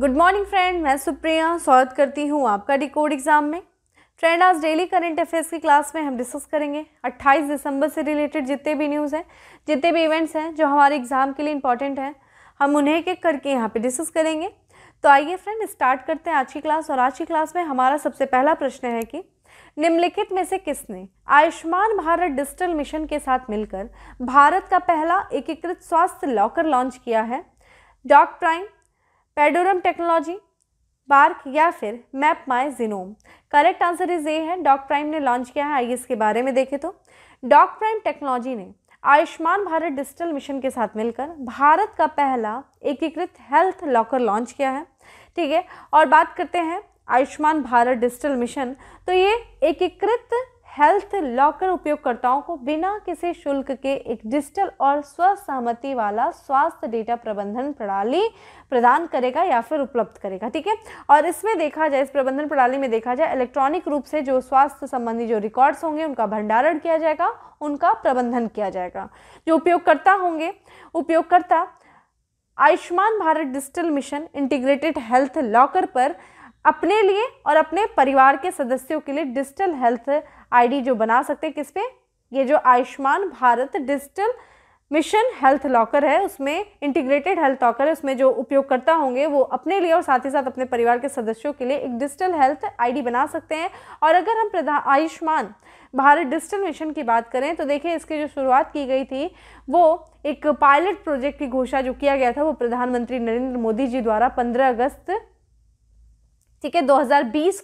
good morning friend मैं सुप्रिया स्वागत करती हूँ आपका डिकोड एग्ज़ाम में फ्रेंड आज डेली करंट अफेयर्स की क्लास में हम डिस्कस करेंगे 28 दिसंबर से रिलेटेड जितने भी न्यूज़ हैं जितने भी इवेंट्स हैं जो हमारे एग्ज़ाम के लिए इंपॉर्टेंट हैं हम उन्हें एक करके यहाँ पे डिस्कस करेंगे तो आइए फ्रेंड स्टार्ट करते हैं आज की क्लास और आज की क्लास में हमारा सबसे पहला प्रश्न है कि निम्नलिखित में से किसने आयुष्मान भारत डिजिटल मिशन के साथ मिलकर भारत का पहला एकीकृत स्वास्थ्य लॉकर लॉन्च किया है डॉक प्राइम पेडोरम टेक्नोलॉजी बार्क या फिर map my genome correct answer is A है डॉक प्राइम ने लॉन्च किया है आइए इसके बारे में देखें तो डॉक प्राइम टेक्नोलॉजी ने आयुष्मान भारत डिजिटल मिशन के साथ मिलकर भारत का पहला एकीकृत हेल्थ लॉकर लॉन्च किया है ठीक है और बात करते हैं आयुष्मान भारत डिजिटल मिशन तो ये एकीकृत हेल्थ लॉकर उपयोगकर्ताओं को बिना किसी शुल्क के एक डिजिटल और स्वसहमति वाला स्वास्थ्य डेटा प्रबंधन प्रणाली प्रदान करेगा या फिर उपलब्ध करेगा ठीक है और इसमें देखा जाए इस प्रबंधन प्रणाली में देखा जाए इलेक्ट्रॉनिक रूप से जो स्वास्थ्य संबंधी जो रिकॉर्ड्स होंगे उनका भंडारण किया जाएगा उनका प्रबंधन किया जाएगा जो उपयोगकर्ता होंगे उपयोगकर्ता Ayushman Bharat digital mission integrated health locker पर अपने लिए और अपने परिवार के सदस्यों के लिए डिजिटल हेल्थ आईडी जो बना सकते हैं किस पे ये जो Ayushman Bharat digital mission health locker है उसमें इंटीग्रेटेड हेल्थ लॉकर है उसमें जो उपयोगकर्ता होंगे वो अपने लिए और साथ ही साथ अपने परिवार के सदस्यों के लिए एक डिजिटल हेल्थ आईडी बना सकते हैं और अगर हम प्रधान आयुष्मान भारत डिजिटल मिशन की बात करें तो देखिए इसकी जो शुरुआत की गई थी वो एक पायलट प्रोजेक्ट की घोषणा जो किया गया था वो प्रधानमंत्री नरेंद्र मोदी जी द्वारा पंद्रह अगस्त ठीक है दो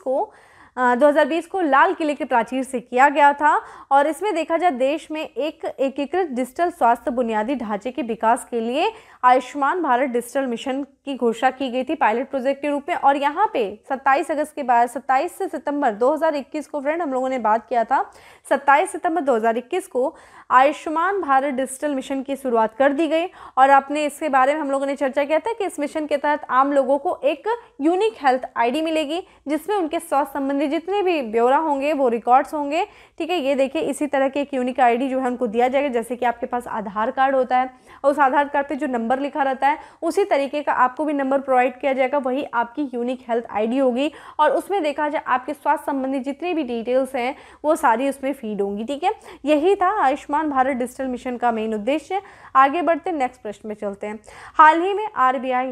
को 2020 को लाल किले के प्राचीर से किया गया था और इसमें देखा जाए देश में एक एकीकृत डिजिटल स्वास्थ्य बुनियादी ढांचे के विकास के लिए आयुष्मान भारत डिजिटल मिशन की घोषणा की गई थी पायलट प्रोजेक्ट के रूप में और यहाँ पे 27 अगस्त के बाद 27 से सितंबर 2021 को फ्रेंड हम लोगों ने बात किया था 27 सितंबर 2021 को आयुष्मान भारत डिजिटल मिशन की शुरुआत कर दी गई और आपने इसके बारे में हम लोगों ने चर्चा किया था कि इस मिशन के तहत आम लोगों को एक यूनिक हेल्थ आईडी मिलेगी जिसमें उनके स्वास्थ्य संबंधित संबंधित जितने भी ब्यौरा होंगे वो रिकॉर्ड्स होंगे ठीक है ये देखिए इसी तरह के एक यूनिक आईडी जो है उनको दिया जाएगा जैसे कि आपके पास आधार कार्ड होता है और उस आधार कार्ड पे जो नंबर लिखा रहता है उसी तरीके का आपको भी नंबर प्रोवाइड किया जाएगा वही आपकी यूनिक हेल्थ आई होगी और उसमें देखा जाए आपके स्वास्थ्य संबंधी जितनी भी डिटेल्स हैं वो सारी उसमें फीड होंगी ठीक है यही था आयुष्मान भारत डिजिटल मिशन का मेन उद्देश्य आगे बढ़ते नेक्स्ट प्रश्न में चलते हैं हाल ही में आर ने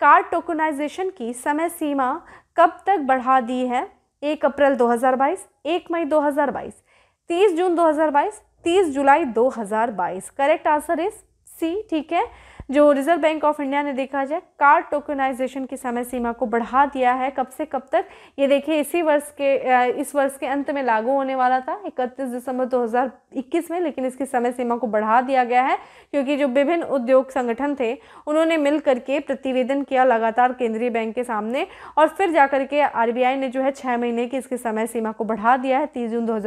कार्ड टोकनाइजेशन की समय सीमा कब तक बढ़ा दी है एक अप्रैल 2022, एक मई 2022, 30 जून 2022, 30 जुलाई 2022 करेक्ट आंसर इज सी ठीक है जो रिजर्व बैंक ऑफ इंडिया ने देखा जाए कार्ड टोकनाइजेशन की समय सीमा को बढ़ा दिया है कब से कब तक ये देखिए इसी वर्ष के इस वर्ष के अंत में लागू होने वाला था 31 दिसंबर 2021 में लेकिन इसकी समय सीमा को बढ़ा दिया गया है क्योंकि जो विभिन्न उद्योग संगठन थे उन्होंने मिल करके प्रतिवेदन किया लगातार केंद्रीय बैंक के सामने और फिर जा करके आर ने जो है छः महीने की इसकी समय सीमा को बढ़ा दिया है तीस जून दो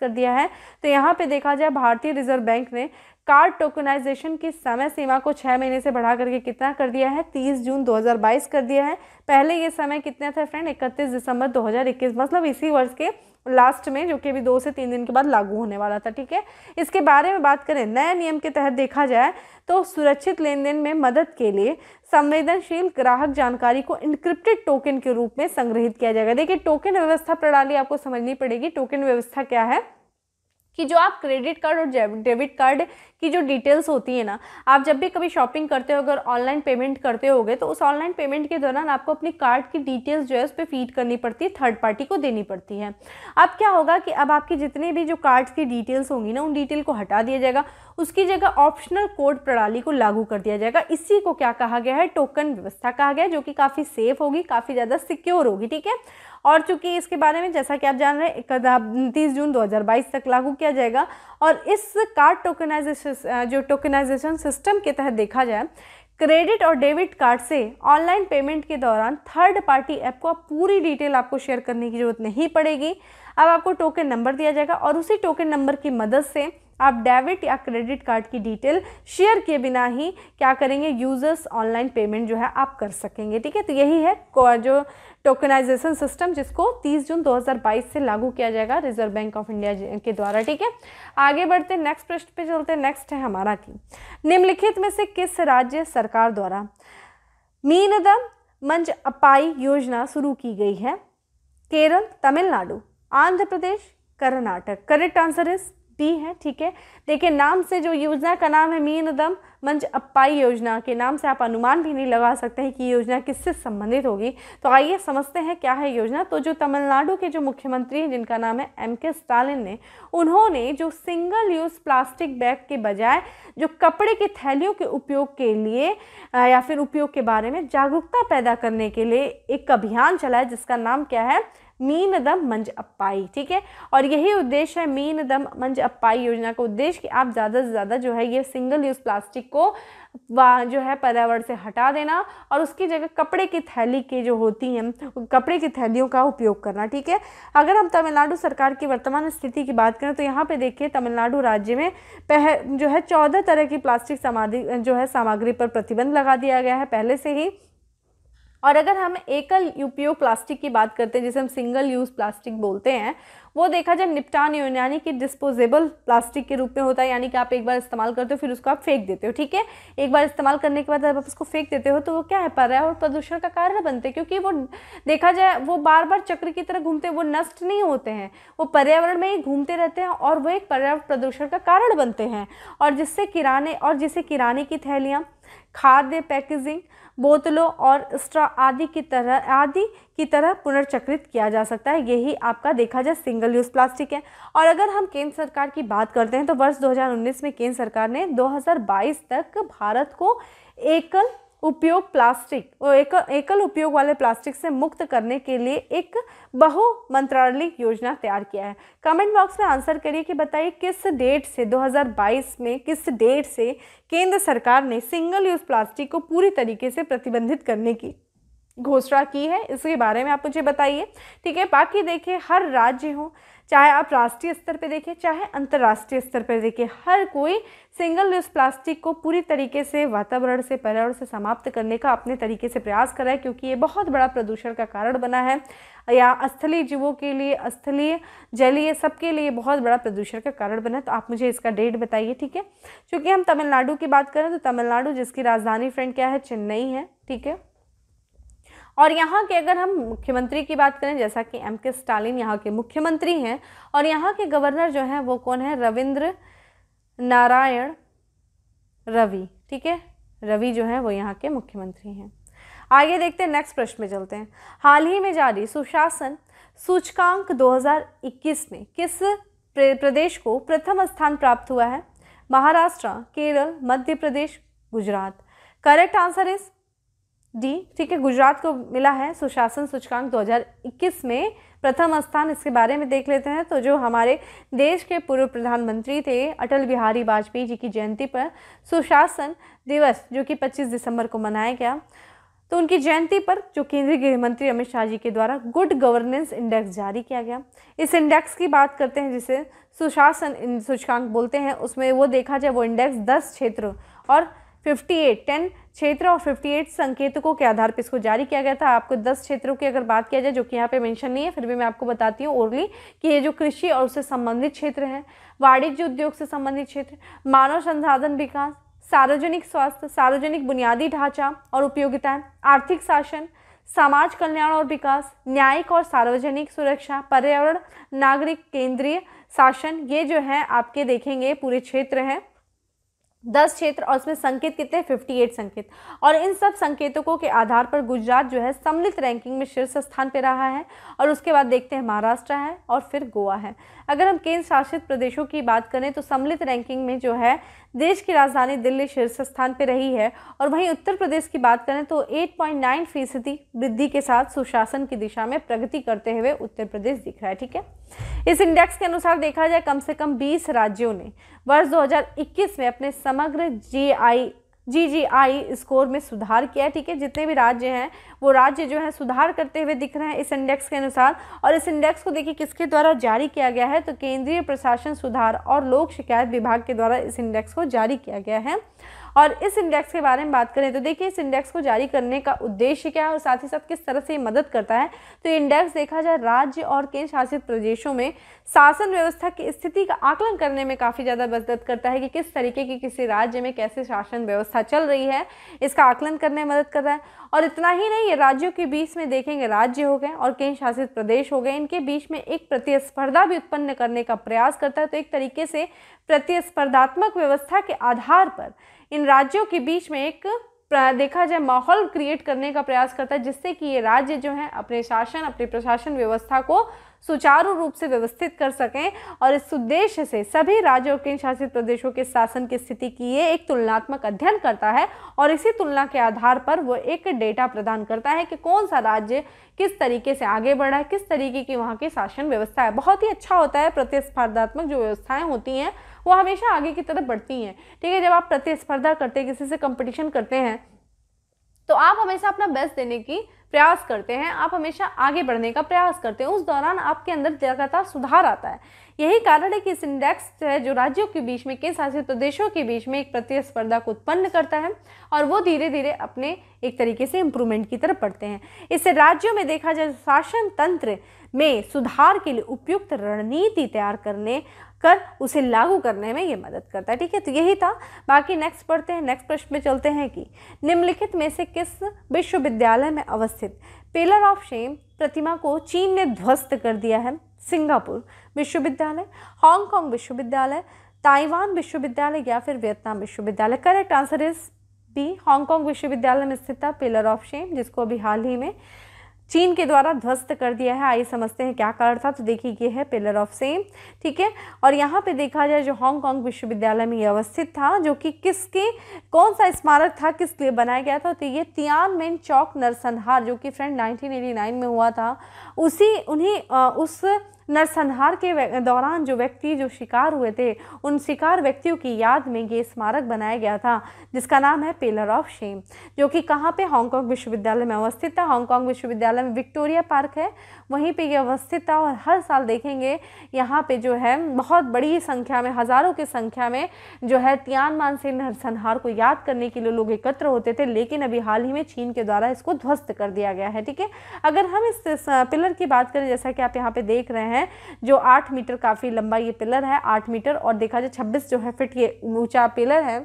कर दिया है तो यहाँ पर देखा जाए भारतीय रिजर्व बैंक ने कार्ड टोकनाइजेशन की समय सीमा को छः महीने से बढ़ा करके कितना कर दिया है तीस जून 2022 कर दिया है पहले ये समय कितना था फ्रेंड इकतीस दिसंबर 2021 मतलब इसी वर्ष के लास्ट में जो कि अभी दो से तीन दिन के बाद लागू होने वाला था ठीक है इसके बारे में बात करें नए नियम के तहत देखा जाए तो सुरक्षित लेन देन में मदद के लिए संवेदनशील ग्राहक जानकारी को इनक्रिप्टेड टोकन के रूप में संग्रहित किया जाएगा देखिए टोकन व्यवस्था प्रणाली आपको समझनी पड़ेगी टोकन व्यवस्था क्या है कि जो आप क्रेडिट कार्ड और डेबिट कार्ड की जो डिटेल्स होती है ना आप जब भी कभी शॉपिंग करते हो अगर ऑनलाइन पेमेंट करते होगे तो उस ऑनलाइन पेमेंट के दौरान आपको अपनी कार्ड की डिटेल्स जो है उस पर फीड करनी पड़ती है थर्ड पार्टी को देनी पड़ती है अब क्या होगा कि अब आपकी जितने भी जो कार्ड्स की डिटेल्स होंगी ना उन डिटेल को हटा दिया जाएगा उसकी जगह ऑप्शनल कोड प्रणाली को लागू कर दिया जाएगा इसी को क्या कहा गया है टोकन व्यवस्था कहा गया जो कि काफ़ी सेफ होगी काफ़ी ज़्यादा सिक्योर होगी ठीक है और चूंकि इसके बारे में जैसा कि आप जान रहे हैं तीस जून 2022 तक लागू किया जाएगा और इस कार्ड टोकनाइजेशन जो टोकनाइजेशन सिस्टम के तहत देखा जाए क्रेडिट और डेबिट कार्ड से ऑनलाइन पेमेंट के दौरान थर्ड पार्टी ऐप को आप पूरी डिटेल आपको शेयर करने की ज़रूरत नहीं पड़ेगी अब आपको टोकन नंबर दिया जाएगा और उसी टोकन नंबर की मदद से आप डेबिट या क्रेडिट कार्ड की डिटेल शेयर किए बिना ही क्या करेंगे यूज़र्स ऑनलाइन पेमेंट जो है आप कर सकेंगे ठीक है तो यही है जो टोकनाइजेशन सिस्टम जिसको 30 जून 2022 से लागू किया जाएगा रिजर्व बैंक ऑफ इंडिया के द्वारा ठीक है आगे बढ़ते नेक्स्ट प्रश्न पे चलते नेक्स्ट है हमारा की निम्नलिखित में से किस राज्य सरकार द्वारा मीन द मंच अपाई योजना शुरू की गई है Kerala Tamil Nadu Andhra Pradesh Karnataka correct answer is B है ठीक है देखिए नाम से जो योजना का नाम है मीन दम मंच अपाई योजना के नाम से आप अनुमान भी नहीं लगा सकते हैं कि योजना किससे संबंधित होगी तो आइए समझते हैं क्या है योजना तो जो तमिलनाडु के जो मुख्यमंत्री हैं जिनका नाम है एम के स्टालिन ने उन्होंने जो सिंगल यूज़ प्लास्टिक बैग के बजाय जो कपड़े की थैलियों के उपयोग के लिए या फिर उपयोग के बारे में जागरूकता पैदा करने के लिए एक अभियान चलाया जिसका नाम क्या है मीन दम मंज अपाई ठीक है और यही उद्देश्य है मीन दम मंज अपाई योजना का उद्देश्य कि आप ज़्यादा से ज़्यादा जो है ये सिंगल यूज़ प्लास्टिक को जो है पर्यावरण से हटा देना और उसकी जगह कपड़े की थैली के जो होती हैं कपड़े की थैलियों का उपयोग करना ठीक है अगर हम तमिलनाडु सरकार की वर्तमान स्थिति की बात करें तो यहाँ पे देखिए तमिलनाडु राज्य में पह जो है चौदह तरह की प्लास्टिक समाधि जो है सामग्री पर प्रतिबंध लगा दिया गया है पहले से ही और अगर हम एकल यूपीओ प्लास्टिक की बात करते हैं जिसे हम सिंगल यूज़ प्लास्टिक बोलते हैं वो देखा जाए निपटान यानी कि डिस्पोजेबल प्लास्टिक के रूप में होता है यानी कि आप एक बार इस्तेमाल करते हो फिर उसको आप फेंक देते हो ठीक है एक बार इस्तेमाल करने के बाद जब आप उसको फेंक देते हो तो वो क्या है पर्या और प्रदूषण का कारण बनते हैं क्योंकि वो देखा जाए वो बार बार चक्र की तरह घूमते वो नष्ट नहीं होते हैं वो पर्यावरण में ही घूमते रहते हैं और वो एक पर्यावरण प्रदूषण का कारण बनते हैं और जिससे किराने और जिसे किराने की थैलियाँ खाद्य पैकेजिंग बोतलों और स्ट्रा आदि की तरह आदि की तरह पुनर्चक्रित किया जा सकता है यही आपका देखा जाए सिंगल यूज़ प्लास्टिक है और अगर हम केंद्र सरकार की बात करते हैं तो वर्ष 2019 में केंद्र सरकार ने 2022 तक भारत को एकल उपयोग प्लास्टिक और एक, एकल उपयोग वाले प्लास्टिक से मुक्त करने के लिए एक बहु मंत्रालय योजना तैयार किया है कमेंट बॉक्स में आंसर करिए कि बताइए किस डेट से 2022 में किस डेट से केंद्र सरकार ने सिंगल यूज़ प्लास्टिक को पूरी तरीके से प्रतिबंधित करने की घोषणा की है इसके बारे में आप मुझे बताइए ठीक है बाकी देखिए हर राज्य हो चाहे आप राष्ट्रीय स्तर पे देखें चाहे अंतर्राष्ट्रीय स्तर पे देखें हर कोई सिंगल यूज़ प्लास्टिक को पूरी तरीके से वातावरण से पर्यावरण से समाप्त करने का अपने तरीके से प्रयास कर रहा है क्योंकि ये बहुत बड़ा प्रदूषण का कारण बना है या स्थलीय जीवों के लिए स्थलीय जलीय सबके लिए बहुत बड़ा प्रदूषण का कारण बना है तो आप मुझे इसका डेट बताइए ठीक है चूँकि हम तमिलनाडु की बात करें तो तमिलनाडु जिसकी राजधानी फ्रेंड क्या है चेन्नई है ठीक है और यहाँ के अगर हम मुख्यमंत्री की बात करें जैसा कि एम के स्टालिन यहाँ के मुख्यमंत्री हैं और यहाँ के गवर्नर जो हैं वो कौन है रविंद्र नारायण रवि ठीक है रवि जो है वो यहाँ के मुख्यमंत्री हैं आगे देखते हैं नेक्स्ट प्रश्न में चलते हैं हाल ही में जारी सुशासन सूचकांक 2021 में किस प्रदेश को प्रथम स्थान प्राप्त हुआ है Maharashtra Kerala Madhya Pradesh Gujarat correct answer is D ठीक है गुजरात को मिला है सुशासन सूचकांक 2021 में प्रथम स्थान इसके बारे में देख लेते हैं तो जो हमारे देश के पूर्व प्रधानमंत्री थे अटल बिहारी वाजपेयी जी की जयंती पर सुशासन दिवस जो कि 25 दिसंबर को मनाया गया तो उनकी जयंती पर जो केंद्रीय गृह मंत्री अमित शाह जी के द्वारा गुड गवर्नेंस इंडेक्स जारी किया गया इस इंडेक्स की बात करते हैं जिसे सुशासन सूचकांक बोलते हैं उसमें वो देखा जाए वो इंडेक्स दस क्षेत्रों और 58 टेन क्षेत्र और 58 संकेतकों के आधार पर इसको जारी किया गया था आपको 10 क्षेत्रों की अगर बात किया जाए जो कि यहाँ पे मेंशन नहीं है फिर भी मैं आपको बताती हूँ ओरली कि ये जो कृषि और उससे संबंधित क्षेत्र हैं वाणिज्य उद्योग से संबंधित क्षेत्र मानव संसाधन विकास सार्वजनिक स्वास्थ्य सार्वजनिक बुनियादी ढांचा और उपयोगिताएँ आर्थिक शासन समाज कल्याण और विकास न्यायिक और सार्वजनिक सुरक्षा पर्यावरण नागरिक केंद्रीय शासन ये जो है आपके देखेंगे पूरे क्षेत्र हैं दस क्षेत्र और उसमें संकेत कितने फिफ्टी एट संकेत और इन सब संकेतों को के आधार पर गुजरात जो है सम्मिलित रैंकिंग में शीर्ष स्थान पर रहा है और उसके बाद देखते हैं महाराष्ट्र है और फिर गोवा है अगर हम केंद्र शासित प्रदेशों की बात करें तो सम्मिलित रैंकिंग में जो है देश की राजधानी दिल्ली शीर्ष स्थान पर रही है और वहीं उत्तर प्रदेश की बात करें तो 8.9 फीसदी वृद्धि के साथ सुशासन की दिशा में प्रगति करते हुए उत्तर प्रदेश दिख रहा है ठीक है इस इंडेक्स के अनुसार देखा जाए कम से कम 20 राज्यों ने वर्ष 2021 में अपने समग्र जी जीजीआई स्कोर में सुधार किया ठीक है जितने भी राज्य हैं वो राज्य जो है सुधार करते हुए दिख रहे हैं इस इंडेक्स के अनुसार और इस इंडेक्स को देखिए किसके द्वारा जारी किया गया है तो केंद्रीय प्रशासन सुधार और लोक शिकायत विभाग के द्वारा इस इंडेक्स को जारी किया गया है और इस इंडेक्स के बारे में बात करें तो देखिए इस इंडेक्स को जारी करने का उद्देश्य क्या है और साथ ही साथ किस तरह से ये मदद करता है तो इंडेक्स देखा जाए राज्य और केंद्र शासित प्रदेशों में शासन व्यवस्था की स्थिति का आकलन करने में काफ़ी ज़्यादा मदद करता है कि किस तरीके की किसी राज्य में कैसे शासन व्यवस्था चल रही है इसका आकलन करने में मदद कर रहा है और इतना ही नहीं राज्यों के बीच में देखेंगे राज्य हो गए और केंद्र शासित प्रदेश हो गए इनके बीच में एक प्रतिस्पर्धा भी उत्पन्न करने का प्रयास करता है तो एक तरीके से प्रतिस्पर्धात्मक व्यवस्था के आधार पर इन राज्यों के बीच में एक देखा जाए माहौल क्रिएट करने का प्रयास करता है जिससे कि ये राज्य जो हैं अपने शासन अपने प्रशासन व्यवस्था को सुचारू रूप से व्यवस्थित कर सकें और इस उद्देश्य से सभी राज्यों और केंद्र शासित प्रदेशों के शासन की स्थिति की ये एक तुलनात्मक अध्ययन करता है और इसी तुलना के आधार पर वो एक डेटा प्रदान करता है कि कौन सा राज्य किस तरीके से आगे बढ़ा है किस तरीके की वहाँ की शासन व्यवस्था है बहुत ही अच्छा होता है प्रतिस्पर्धात्मक जो व्यवस्थाएँ होती हैं वो हमेशा आगे की तरफ बढ़ती हैं ठीक है जब आप प्रतिस्पर्धा करते हैं किसी से कंपटीशन करते हैं तो आप हमेशा अपना बेस्ट देने की प्रयास करते हैं आप हमेशा आगे बढ़ने का प्रयास करते हैं उस दौरान आपके अंदर लगातार सुधार आता है यही कारण है कि इस इंडेक्स है जो राज्यों के बीच में केंद्र शासित प्रदेशों के बीच में एक प्रतिस्पर्धा को उत्पन्न करता है और वो धीरे धीरे अपने एक तरीके से इम्प्रूवमेंट की तरफ बढ़ते हैं इससे राज्यों में देखा जाए तो शासन तंत्र में सुधार के लिए उपयुक्त रणनीति तैयार करने कर उसे लागू करने में ये मदद करता है ठीक है तो यही था बाकी नेक्स्ट पढ़ते हैं नेक्स्ट प्रश्न में चलते हैं कि निम्नलिखित में से किस विश्वविद्यालय में अवस्थित पिलर ऑफ शेम प्रतिमा को चीन ने ध्वस्त कर दिया है सिंगापुर विश्वविद्यालय हांगकांग विश्वविद्यालय ताइवान विश्वविद्यालय या फिर वियतनाम विश्वविद्यालय correct answer is B Hong Kong विश्वविद्यालय में स्थित था पिलर ऑफ शेम जिसको अभी हाल ही में चीन के द्वारा ध्वस्त कर दिया है आइए समझते हैं क्या कारण था तो देखिए ये है पिलर ऑफ सेम ठीक है और यहाँ पे देखा जाए जो हांगकांग विश्वविद्यालय में अवस्थित था जो कि किसके कौन सा स्मारक था किस लिए बनाया गया था तो ये तियान मेन चौक नरसंहार जो कि फ्रेंड 1989 में हुआ था उसी उन्हीं उस नरसंहार के दौरान जो व्यक्ति जो शिकार हुए थे उन शिकार व्यक्तियों की याद में ये स्मारक बनाया गया था जिसका नाम है पिलर ऑफ शेम जो कि कहाँ पे हांगकांग विश्वविद्यालय में अवस्थित था हांगकांग विश्वविद्यालय में विक्टोरिया पार्क है वहीं पे ये अवस्थित था और हर साल देखेंगे यहाँ पे जो है बहुत बड़ी संख्या में हज़ारों की संख्या में जो है मान से नरसंहार को याद करने के लिए लोग एकत्र होते थे लेकिन अभी हाल ही में चीन के द्वारा इसको ध्वस्त कर दिया गया है ठीक है अगर हम इस, पिलर की बात करें जैसा कि आप यहाँ पे देख रहे हैं जो आठ मीटर काफ़ी लंबा ये पिलर है आठ मीटर और देखा जाए छब्बीस जो है फिट ये ऊँचा पिलर है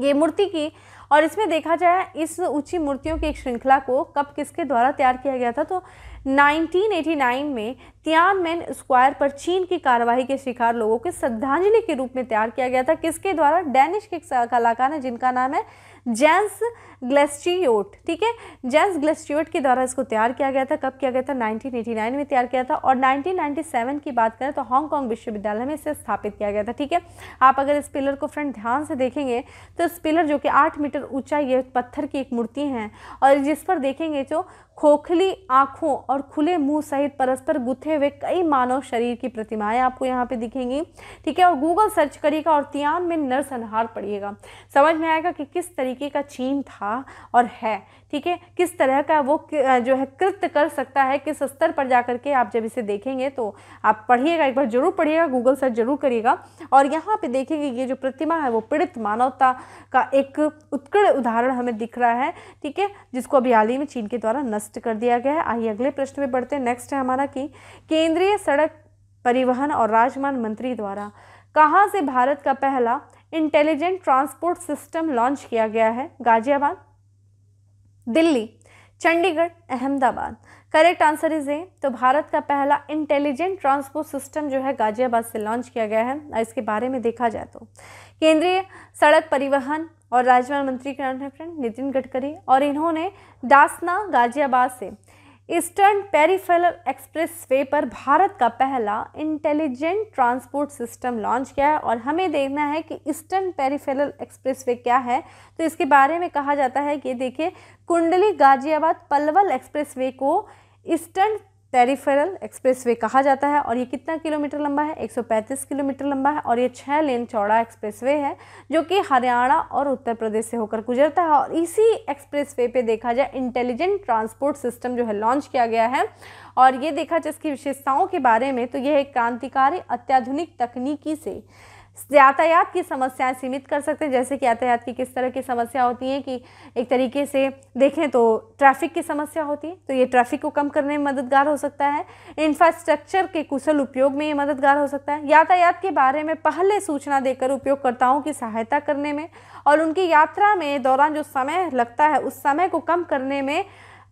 ये मूर्ति की और इसमें देखा जाए इस ऊंची मूर्तियों की एक श्रृंखला को कब किसके द्वारा तैयार किया गया था तो 1989 में त्यान मैन स्क्वायर पर चीन की कार्रवाई के शिकार लोगों के श्रद्धांजलि के रूप में तैयार किया गया था किसके द्वारा डैनिश के कलाकार हैं जिनका नाम है जेंस ग्लेस्टियोट ठीक है जेंस ग्लेस्टियोट के द्वारा इसको तैयार किया गया था कब किया गया था 1989 में तैयार किया था और 1997 की बात करें तो हांगकांग विश्वविद्यालय में इसे स्थापित किया गया था ठीक है आप अगर इस पिलर को फ्रेंड ध्यान से देखेंगे तो इस पिलर जो कि आठ मीटर ऊंचा ये पत्थर की एक मूर्ति है और जिस पर देखेंगे जो तो खोखली आँखों और खुले मुंह सहित परस्पर गुथे हुए कई मानव शरीर की प्रतिमाएं आपको यहाँ पे दिखेंगी ठीक है और गूगल सर्च करिएगा और तियान में नरसंहार पढ़िएगा समझ में आएगा कि किस तरीके का चीन था और है ठीक है किस तरह का वो जो है कृत्य कर सकता है किस स्तर पर जा करके आप जब इसे देखेंगे तो आप पढ़िएगा एक बार जरूर पढ़िएगा गूगल सर्च जरूर करिएगा और यहाँ पे देखेंगे ये जो प्रतिमा है वो पीड़ित मानवता का एक उत्कृष्ट उदाहरण हमें दिख रहा है ठीक है जिसको अभी हाल ही में चीन के द्वारा नष्ट कर दिया गया है आइए अगले प्रश्न में बढ़ते हैं नेक्स्ट है हमारा कि केंद्रीय सड़क परिवहन और राजमार्ग मंत्री द्वारा कहाँ से भारत का पहला इंटेलिजेंट ट्रांसपोर्ट सिस्टम लॉन्च किया गया है Ghaziabad Delhi Chandigarh Ahmedabad correct answer is A तो भारत का पहला इंटेलिजेंट ट्रांसपोर्ट सिस्टम जो है गाजियाबाद से लॉन्च किया गया है और इसके बारे में देखा जाए तो केंद्रीय सड़क परिवहन और राजमार्ग मंत्री के है फ्रेंड नितिन गडकरी और इन्होंने डासना गाजियाबाद से ईस्टर्न पेरीफेल एक्सप्रेस वे पर भारत का पहला इंटेलिजेंट ट्रांसपोर्ट सिस्टम लॉन्च किया है और हमें देखना है कि ईस्टर्न पेरीफेल एक्सप्रेस वे क्या है तो इसके बारे में कहा जाता है कि देखिए कुंडली गाजियाबाद पलवल एक्सप्रेस वे को ईस्टर्न टेरिफेरल एक्सप्रेसवे कहा जाता है और ये कितना किलोमीटर लंबा है 135 किलोमीटर लंबा है और ये छः लेन चौड़ा एक्सप्रेसवे है जो कि हरियाणा और उत्तर प्रदेश से होकर गुजरता है और इसी एक्सप्रेसवे पे देखा जाए इंटेलिजेंट ट्रांसपोर्ट सिस्टम जो है लॉन्च किया गया है और ये देखा जाए इसकी विशेषताओं के बारे में तो यह एक क्रांतिकारी अत्याधुनिक तकनीकी से यातायात की समस्याएं सीमित कर सकते हैं जैसे कि यातायात की किस तरह की समस्या होती है कि एक तरीके से देखें तो ट्रैफिक की समस्या होती है तो ये ट्रैफिक को कम करने में मददगार हो सकता है इंफ्रास्ट्रक्चर के कुशल उपयोग में ये मददगार हो सकता है यातायात के बारे में पहले सूचना देकर उपयोगकर्ताओं की सहायता करने में और उनकी यात्रा में दौरान जो समय लगता है उस समय को कम करने में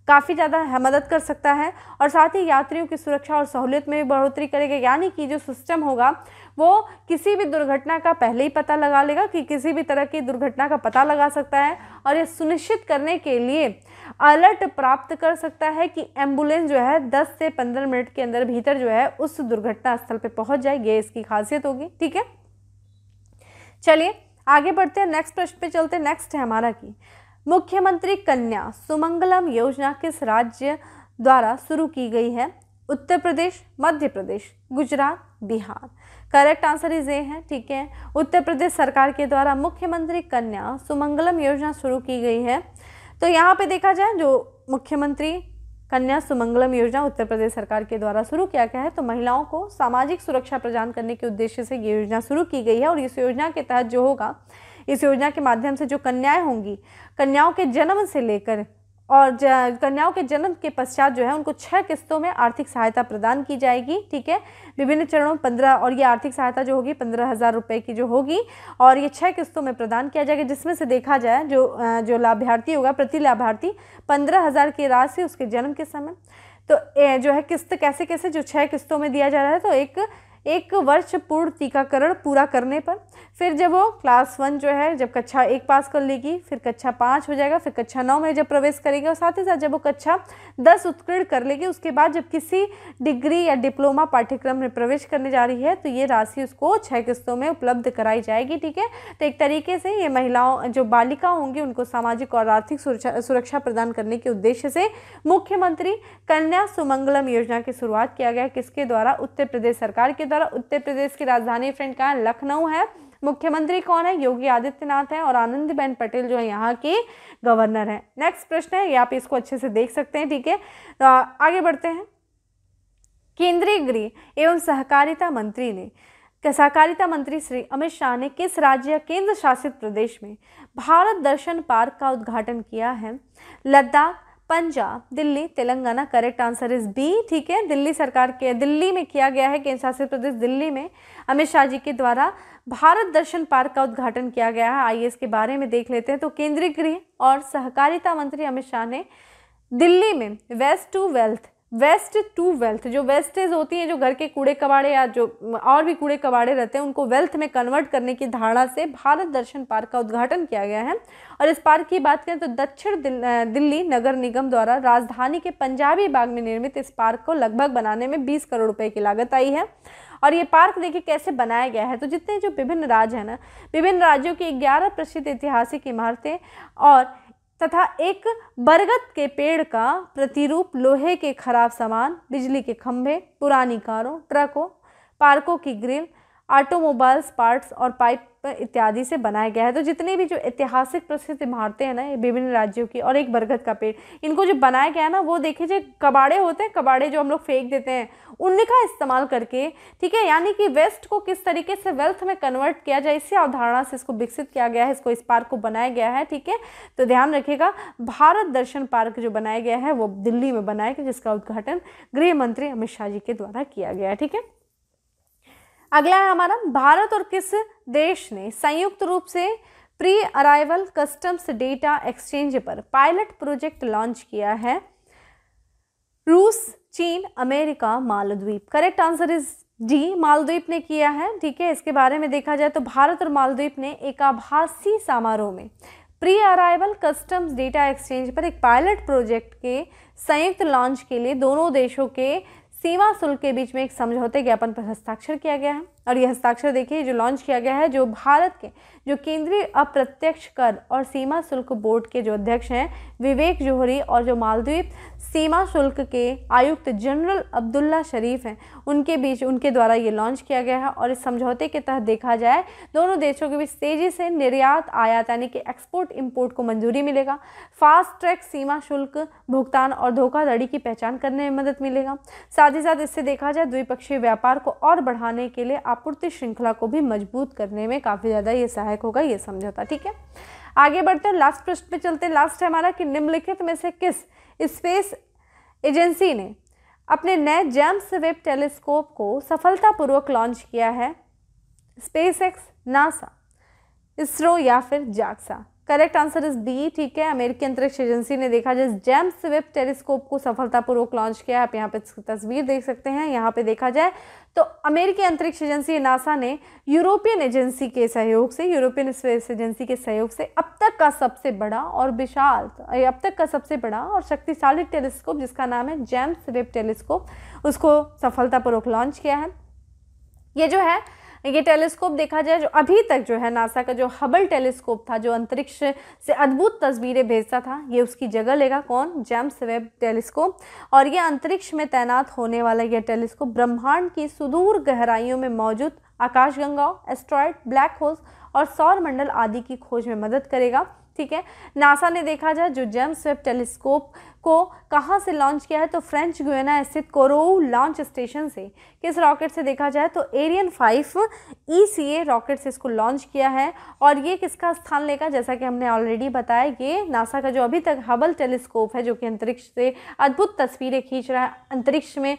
काफ़ी ज़्यादा मदद कर सकता है और साथ ही यात्रियों की सुरक्षा और सहूलियत में भी बढ़ोतरी करेगा यानी कि जो सिस्टम होगा वो किसी भी दुर्घटना का पहले ही पता लगा लेगा कि किसी भी तरह की दुर्घटना का पता लगा सकता है और ये सुनिश्चित करने के लिए अलर्ट प्राप्त कर सकता है कि एम्बुलेंस जो है 10 से 15 मिनट के अंदर भीतर जो है उस दुर्घटना स्थल पे पहुंच जाए ये इसकी खासियत होगी ठीक है चलिए आगे बढ़ते हैं नेक्स्ट प्रश्न पे चलते हैं नेक्स्ट है हमारा की मुख्यमंत्री कन्या सुमंगलम योजना किस राज्य द्वारा शुरू की गई है Uttar Pradesh Madhya Pradesh Gujarat Bihar correct answer is A है ठीक है उत्तर प्रदेश सरकार के द्वारा मुख्यमंत्री कन्या सुमंगलम योजना शुरू की गई है तो यहाँ पे देखा जाए जो मुख्यमंत्री कन्या सुमंगलम योजना उत्तर प्रदेश सरकार के द्वारा शुरू किया गया है तो महिलाओं को सामाजिक सुरक्षा प्रदान करने के उद्देश्य से ये योजना शुरू की गई है और इस योजना के तहत जो होगा इस योजना के माध्यम से जो कन्याएं होंगी कन्याओं के जन्म से लेकर और कन्याओं के जन्म के पश्चात जो है उनको छः किस्तों में आर्थिक सहायता प्रदान की जाएगी ठीक है विभिन्न चरणों में पंद्रह और ये आर्थिक सहायता जो होगी पंद्रह हज़ार रुपये की जो होगी और ये छः किस्तों में प्रदान किया जाएगा जिसमें से देखा जाए जो जो लाभार्थी होगा प्रति लाभार्थी पंद्रह हज़ार की राशि उसके जन्म के समय तो जो है किस्त कैसे कैसे जो छः किस्तों में दिया जा रहा है तो एक एक वर्ष पूर्ण टीकाकरण पूरा करने पर फिर जब वो क्लास वन जो है जब कक्षा एक पास कर लेगी फिर कक्षा पाँच हो जाएगा फिर कक्षा नौ में जब प्रवेश करेगी और साथ ही साथ जब वो कक्षा दस उत्कीर्ण कर लेगी उसके बाद जब किसी डिग्री या डिप्लोमा पाठ्यक्रम में प्रवेश करने जा रही है तो ये राशि उसको छः किस्तों में उपलब्ध कराई जाएगी ठीक है तो एक तरीके से ये महिलाओं जो बालिका होंगी उनको सामाजिक और आर्थिक सुरक्षा प्रदान करने के उद्देश्य से मुख्यमंत्री कन्या सुमंगलम योजना की शुरुआत किया गया किसके द्वारा उत्तर प्रदेश सरकार के द्वारा उत्तर प्रदेश की राजधानी फ्रेंड कहाँ लखनऊ है मुख्यमंत्री कौन है योगी आदित्यनाथ है और आनंदीबेन पटेल जो है यहाँ के गवर्नर है नेक्स्ट प्रश्न है ये आप इसको अच्छे से देख सकते हैं ठीक है तो आगे बढ़ते हैं केंद्रीय गृह एवं सहकारिता मंत्री ने सहकारिता मंत्री श्री अमित शाह ने किस राज्य या केंद्र शासित प्रदेश में भारत दर्शन पार्क का उद्घाटन किया है Ladakh Punjab Delhi Telangana correct answer is B ठीक है दिल्ली सरकार के दिल्ली में किया गया है केंद्र शासित प्रदेश दिल्ली में अमित शाह जी के द्वारा भारत दर्शन पार्क का उद्घाटन किया गया है आइए इसके बारे में देख लेते हैं तो केंद्रीय गृह और सहकारिता मंत्री अमित शाह ने दिल्ली में waste to wealth waste to wealth जो वेस्टेज होती हैं जो घर के कूड़े कबाड़े या जो और भी कूड़े कबाड़े रहते हैं उनको वेल्थ में कन्वर्ट करने की धारणा से भारत दर्शन पार्क का उद्घाटन किया गया है और इस पार्क की बात करें तो दक्षिण दिल, दिल्ली नगर निगम द्वारा राजधानी के पंजाबी बाग में निर्मित इस पार्क को लगभग बनाने में बीस करोड़ रुपये की लागत आई है और ये पार्क देखिए कैसे बनाया गया है तो जितने जो विभिन्न राज्य हैं ना विभिन्न राज्यों की ग्यारह प्रसिद्ध ऐतिहासिक इमारतें और तथा एक बरगद के पेड़ का प्रतिरूप लोहे के खराब सामान बिजली के खंभे पुरानी कारों ट्रकों पार्कों की ग्रिल ऑटोमोबाइल्स पार्ट्स और पाइप इत्यादि से बनाया गया है तो जितने भी जो ऐतिहासिक प्रसिद्ध इमारतें हैं ना विभिन्न राज्यों की और एक बरगद का पेड़ इनको जो बनाया गया है ना वो देखिए जो कबाड़े होते हैं कबाड़े जो हम लोग फेंक देते हैं उनका इस्तेमाल करके ठीक है यानी कि वेस्ट को किस तरीके से वेल्थ में कन्वर्ट किया जाए इसी अवधारणा से इसको विकसित किया गया है इसको इस पार्क को बनाया गया है ठीक है तो ध्यान रखिएगा भारत दर्शन पार्क जो बनाया गया है वो दिल्ली में बनाया गया जिसका उद्घाटन गृह मंत्री अमित शाह जी के द्वारा किया गया है ठीक है अगला है हमारा भारत और किस देश ने संयुक्त रूप से pre arrival customs data exchange पर पायलट प्रोजेक्ट लॉन्च किया है रूस चीन अमेरिका मालद्वीप करेक्ट आंसर इज डी मालद्वीप ने किया है ठीक है इसके बारे में देखा जाए तो भारत और मालद्वीप ने एक आभासी समारोह में pre arrival customs data exchange पर एक पायलट प्रोजेक्ट के संयुक्त लॉन्च के लिए दोनों देशों के सेवा शुल्क के बीच में एक समझौते ज्ञापन पर हस्ताक्षर किया गया है और यह हस्ताक्षर देखिए जो लॉन्च किया गया है जो भारत के जो केंद्रीय अप्रत्यक्ष कर और सीमा शुल्क बोर्ड के जो अध्यक्ष हैं विवेक जोहरी और जो मालद्वीप सीमा शुल्क के आयुक्त जनरल अब्दुल्ला शरीफ हैं उनके बीच उनके द्वारा ये लॉन्च किया गया है और इस समझौते के तहत देखा जाए दोनों देशों के बीच तेज़ी से निर्यात आयात यानी कि एक्सपोर्ट इम्पोर्ट को मंजूरी मिलेगा फास्ट ट्रैक सीमा शुल्क भुगतान और धोखाधड़ी की पहचान करने में मदद मिलेगा साथ ही साथ इससे देखा जाए द्विपक्षीय व्यापार को और बढ़ाने के लिए आप आपूर्ति श्रृंखला को भी मजबूत करने में काफ़ी ज़्यादा ये सहायक होगा ये समझौता ठीक है आगे बढ़ते हैं लास्ट प्रश्न पे चलते हैं लास्ट है हमारा कि निम्नलिखित में से किस स्पेस एजेंसी ने अपने नए जेम्स वेब टेलीस्कोप को सफलतापूर्वक लॉन्च किया है स्पेस नासा इसरो या फिर JAXA correct answer is B ठीक है अमेरिकी अंतरिक्ष एजेंसी ने देखा जाए जेम्स वेब टेलीस्कोप को सफलतापूर्वक लॉन्च किया आप यहाँ पे तस्वीर देख सकते हैं यहाँ पे देखा जाए तो अमेरिकी अंतरिक्ष एजेंसी नासा ने यूरोपियन एजेंसी के सहयोग से यूरोपियन स्पेस एजेंसी के सहयोग से अब तक का सबसे बड़ा और विशाल अब तक का सबसे बड़ा और शक्तिशाली टेलीस्कोप जिसका नाम है जेम्स वेब टेलीस्कोप उसको सफलतापूर्वक लॉन्च किया है ये जो है ये टेलीस्कोप देखा जाए जो अभी तक जो है नासा का जो हबल टेलीस्कोप था जो अंतरिक्ष से अद्भुत तस्वीरें भेजता था ये उसकी जगह लेगा कौन जेम्स वेब टेलीस्कोप और ये अंतरिक्ष में तैनात होने वाला यह टेलीस्कोप ब्रह्मांड की सुदूर गहराइयों में मौजूद आकाशगंगाओं एस्ट्रॉयड ब्लैक होल्स और सौरमंडल आदि की खोज में मदद करेगा ठीक है नासा ने देखा जाए जो जेम्स वेब टेलीस्कोप को कहाँ से लॉन्च किया है तो फ्रेंच गुयाना स्थित कोरो लॉन्च स्टेशन से किस रॉकेट से देखा जाए तो एरियन फाइव ई रॉकेट से इसको लॉन्च किया है और ये किसका स्थान लेगा जैसा कि हमने ऑलरेडी बताया ये नासा का जो अभी तक हबल टेलीस्कोप है जो कि अंतरिक्ष से अद्भुत तस्वीरें खींच रहा है अंतरिक्ष में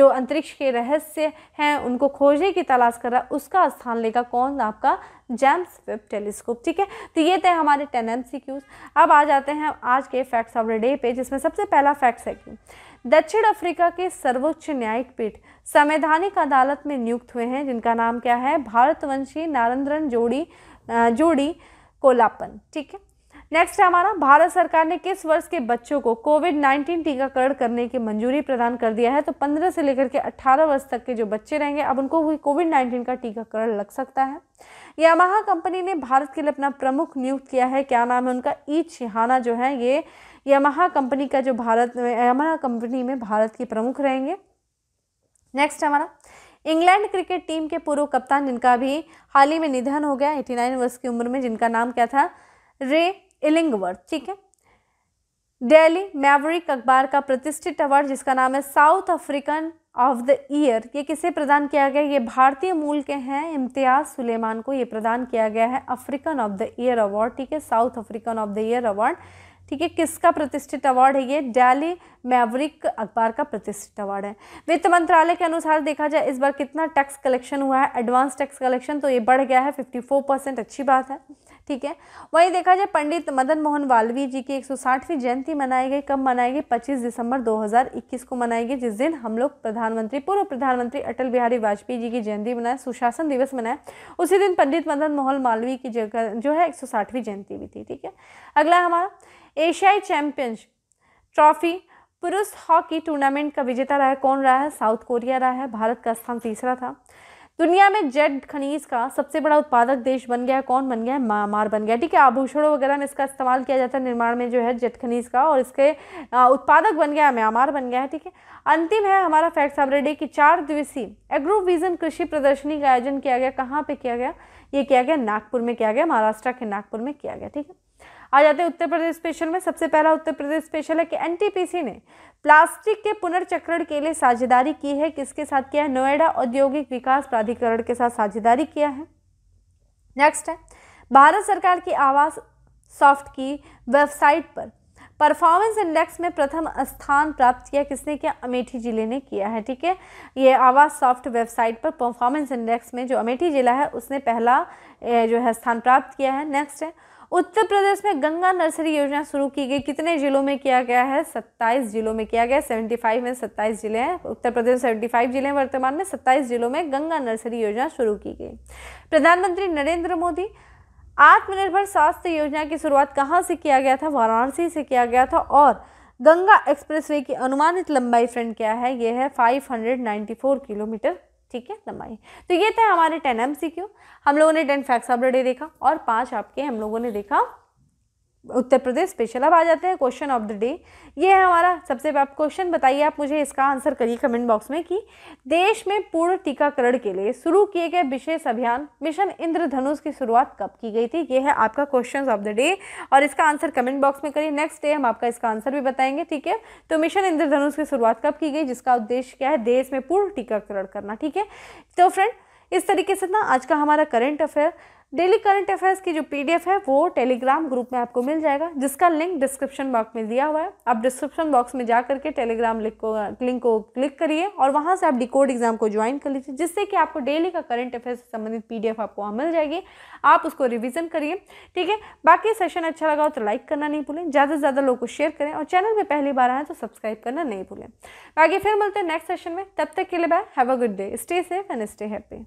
जो अंतरिक्ष के रहस्य हैं उनको खोजने की तलाश कर रहा है उसका स्थान लेगा कौन आपका जेम्स वेब टेलीस्कोप ठीक है तो ये थे हमारे टेन एम अब आ जाते हैं आज के फैक्ट्स ऑफ द डे पे जिसमें सबसे पहला फैक्ट है कि दक्षिण अफ्रीका के सर्वोच्च न्यायिक पीठ संवैधानिक अदालत में नियुक्त हुए हैं जिनका नाम क्या है भारतवंशी नारेंद्रन जोड़ी जोड़ी कोलापन ठीक है नेक्स्ट है हमारा भारत सरकार ने किस वर्ष के बच्चों को कोविड नाइन्टीन टीकाकरण करने की मंजूरी प्रदान कर दिया है तो पंद्रह से लेकर के अट्ठारह वर्ष तक के जो बच्चे रहेंगे अब उनको कोविड नाइन्टीन का टीकाकरण लग सकता है यामाहा कंपनी ने भारत के लिए अपना प्रमुख नियुक्त किया है क्या नाम है उनका ई छिहाना जो है ये यमहा कंपनी का जो भारत यमहा कंपनी में भारत के प्रमुख रहेंगे नेक्स्ट हमारा इंग्लैंड क्रिकेट टीम के पूर्व कप्तान जिनका भी हाल ही में निधन हो गया 89 वर्ष की उम्र में जिनका नाम क्या था रे इलिंगवर्थ ठीक है डेली मैवरिक अखबार का प्रतिष्ठित अवार्ड जिसका नाम है South African of the year ये किसे प्रदान किया गया ये भारतीय मूल के हैं इम्तियाज़ सुलेमान को ये प्रदान किया गया है African of the year award ठीक है South African of the year award ठीक है किसका प्रतिष्ठित अवार्ड है ये डेली मैवरिक अखबार का प्रतिष्ठित अवार्ड है वित्त मंत्रालय के अनुसार देखा जाए इस बार कितना टैक्स कलेक्शन हुआ है एडवांस टैक्स कलेक्शन तो ये बढ़ गया है 54 परसेंट अच्छी बात है ठीक है वहीं देखा जाए पंडित मदन मोहन वालवी जी की 160वीं जयंती मनाई गई कब मनाई गई 25 दिसंबर 2021 को मनाई गई जिस दिन हम लोग प्रधानमंत्री पूर्व प्रधानमंत्री अटल बिहारी वाजपेयी जी की जयंती मनाए सुशासन दिवस मनाए उसी दिन पंडित मदन मोहन मालवीय की जगह जो है 160वीं जयंती भी थी ठीक है अगला हमारा एशियाई चैंपियंस ट्रॉफी पुरुष हॉकी टूर्नामेंट का विजेता रहा है कौन रहा है साउथ कोरिया रहा है भारत का स्थान तीसरा था दुनिया में जेड खनिज का सबसे बड़ा उत्पादक देश बन गया है कौन बन गया है म्यांमार बन गया ठीक है आभूषणों वगैरह में इसका इस्तेमाल किया जाता है निर्माण में जो है जेड खनिज का और इसके उत्पादक बन गया है म्यांमार बन गया है ठीक है अंतिम है हमारा फैक्ट डे की चार दिवसीय एग्रोविजन कृषि प्रदर्शनी का आयोजन किया गया कहाँ पर किया गया ये किया गया नागपुर में किया गया महाराष्ट्र के नागपुर में किया गया ठीक है आ जाते हैं उत्तर प्रदेश स्पेशल में सबसे पहला उत्तर प्रदेश स्पेशल है कि एनटीपीसी ने प्लास्टिक के पुनर्चक्रण के लिए साझेदारी की है किसके साथ किया है नोएडा औद्योगिक विकास प्राधिकरण के साथ साझेदारी किया है नेक्स्ट है भारत सरकार की आवास सॉफ्ट की वेबसाइट पर परफॉर्मेंस इंडेक्स में प्रथम स्थान प्राप्त किया किसने किया अमेठी जिले ने किया है ठीक है ये आवास सॉफ्ट वेबसाइट पर परफॉर्मेंस इंडेक्स में जो अमेठी जिला है उसने पहला जो है स्थान प्राप्त किया है नेक्स्ट है उत्तर प्रदेश में गंगा नर्सरी योजना शुरू की गई कितने जिलों में किया गया है सत्ताईस जिलों में किया गया सेवेंटी फाइव में सत्ताईस जिले हैं उत्तर प्रदेश में सेवेंटी फाइव जिले हैं वर्तमान में सत्ताईस जिलों में गंगा नर्सरी योजना शुरू की गई प्रधानमंत्री नरेंद्र मोदी आत्मनिर्भर स्वास्थ्य योजना की शुरुआत कहाँ से किया गया था वाराणसी से किया गया था और गंगा एक्सप्रेसवे की अनुमानित लंबाई फ्रेंड क्या है यह है 594 किलोमीटर ठीक है लंबाई तो ये था हमारे टेन एम हम लोगों ने टेन फैक्स ऑफ देखा और पांच आपके हम लोगों ने देखा उत्तर प्रदेश स्पेशल अब आ जाते हैं क्वेश्चन ऑफ द डे ये है हमारा सबसे पहला क्वेश्चन बताइए आप मुझे इसका आंसर करिए कमेंट बॉक्स में कि देश में पूर्ण टीकाकरण के लिए शुरू किए गए विशेष अभियान मिशन इंद्रधनुष की शुरुआत कब की गई थी ये है आपका क्वेश्चन ऑफ द डे और इसका आंसर कमेंट बॉक्स में करिए नेक्स्ट डे हम आपका इसका आंसर भी बताएंगे ठीक है तो मिशन इंद्रधनुष की शुरुआत कब की गई जिसका उद्देश्य क्या है देश में पूर्ण टीकाकरण करना ठीक है तो फ्रेंड इस तरीके से ना आज का हमारा current affair daily current affairs की जो पीडीएफ है वो टेलीग्राम ग्रुप में आपको मिल जाएगा जिसका लिंक डिस्क्रिप्शन बॉक्स में दिया हुआ है आप डिस्क्रिप्शन बॉक्स में जा करके टेलीग्राम लिंक को लिंक को क्लिक करिए और वहाँ से आप डिकोड एग्जाम को ज्वाइन कर लीजिए जिससे कि आपको डेली का करंट अफेयर्स से संबंधित पीडीएफ आपको वहाँ मिल जाएगी आप उसको रिविजन करिए ठीक है बाकी सेशन अच्छा लगा हो तो लाइक करना नहीं भूलें ज़्यादा से ज़्यादा लोग को शेयर करें और चैनल में पहली बार आए तो सब्सक्राइब करना नहीं भूलें बाकी फिर मिलते हैं नेक्स्ट सेशन में तब तक के लिए bye have a good day stay safe and stay happy